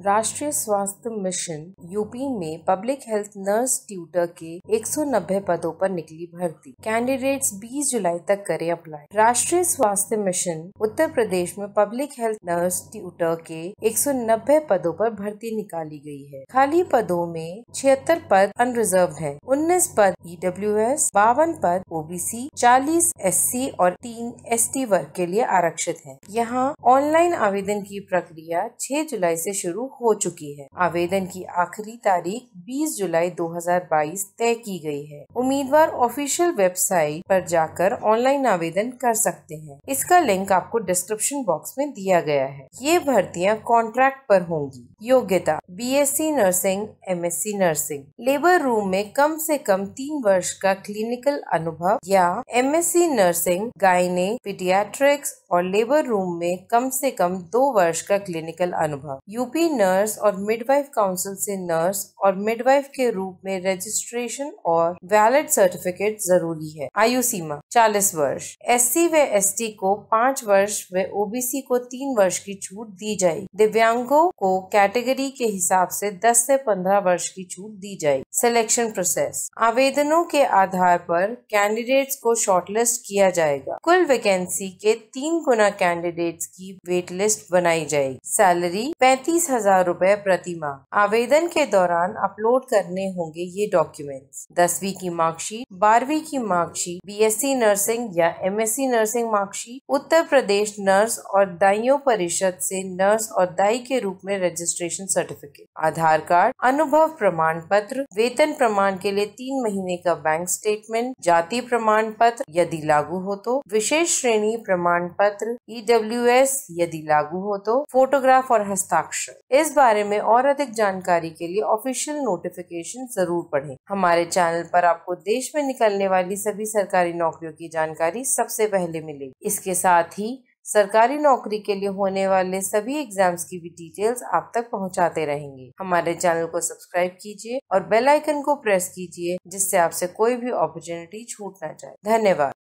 राष्ट्रीय स्वास्थ्य mission UP में पब्लिक हेल्थ नर्स ट्यूटर के 190 पदों पर निकली भर्ती कैंडिडेट्स 20 जुलाई तक करें अप्लाई राष्ट्रीय स्वास्थ्य मिशन उत्तर प्रदेश में पब्लिक हेल्थ नर्स ट्यूटर के 190 पदों पर भर्ती निकाली गई है खाली पदों में छिहत्तर पद अनरिजर्व है उन्नीस पद ई डब्ल्यू एस बावन पद ओबीसी 40 एससी और तीन एस वर्ग के लिए आरक्षित है यहाँ ऑनलाइन आवेदन की प्रक्रिया छह जुलाई ऐसी शुरू शुरू हो चुकी है आवेदन की आखिरी तारीख 20 जुलाई 2022 तय की गई है उम्मीदवार ऑफिशियल वेबसाइट पर जाकर ऑनलाइन आवेदन कर सकते हैं इसका लिंक आपको डिस्क्रिप्शन बॉक्स में दिया गया है ये भर्तियाँ कॉन्ट्रैक्ट पर होंगी योग्यता BSc nursing MSc nursing labour room में कम से कम तीन वर्ष का क्लिनिकल अनुभव या एमएससी नर्सिंग गायने पीडियाट्रिक्स और लेबर रूम में कम से कम दो वर्ष का क्लिनिकल अनुभव यूपी नर्स और मिडवाइफ काउंसिल से नर्स और मिडवाइफ के रूप में रजिस्ट्रेशन और वैलिड सर्टिफिकेट जरूरी है आयु सीमा चालीस वर्ष एस सी व एस टी को पाँच वर्ष व ओबीसी को तीन वर्ष की छूट दी जाए दिव्यांगों को कैटेगरी के हिसाब से दस से पंद्रह वर्ष की छूट दी जाए सिलेक्शन प्रोसेस आवेदनों के आधार पर कैंडिडेट्स को शॉर्टलिस्ट किया जाएगा कुल वैकेंसी के तीन गुना कैंडिडेट्स की वेट लिस्ट बनाई जाएगी सैलरी पैंतीस हजार हजार रूपए प्रति माह आवेदन के दौरान अपलोड करने होंगे ये डॉक्यूमेंट्स दसवीं की मार्कशीट बारहवीं की मार्कशीट बीएससी नर्सिंग या MSc nursing marksheet Uttar Pradesh nurse और दाइयों परिषद से नर्स और दाई के रूप में रजिस्ट्रेशन सर्टिफिकेट आधार कार्ड अनुभव प्रमाण पत्र वेतन प्रमाण के लिए तीन महीने का बैंक स्टेटमेंट जाति प्रमाण पत्र यदि लागू हो तो विशेष श्रेणी प्रमाण पत्र ईडब्ल्यू e यदि लागू हो तो फोटोग्राफ और हस्ताक्षर इस बारे में और अधिक जानकारी के लिए ऑफिशियल नोटिफिकेशन जरूर पढ़ें। हमारे चैनल पर आपको देश में निकलने वाली सभी सरकारी नौकरियों की जानकारी सबसे पहले मिलेगी इसके साथ ही सरकारी नौकरी के लिए होने वाले सभी एग्जाम्स की भी डिटेल्स आप तक पहुंचाते रहेंगे हमारे चैनल को सब्सक्राइब कीजिए और बेल आइकन को प्रेस कीजिए जिससे आपसे कोई भी अपॉर्चुनिटी छूट ना जाए धन्यवाद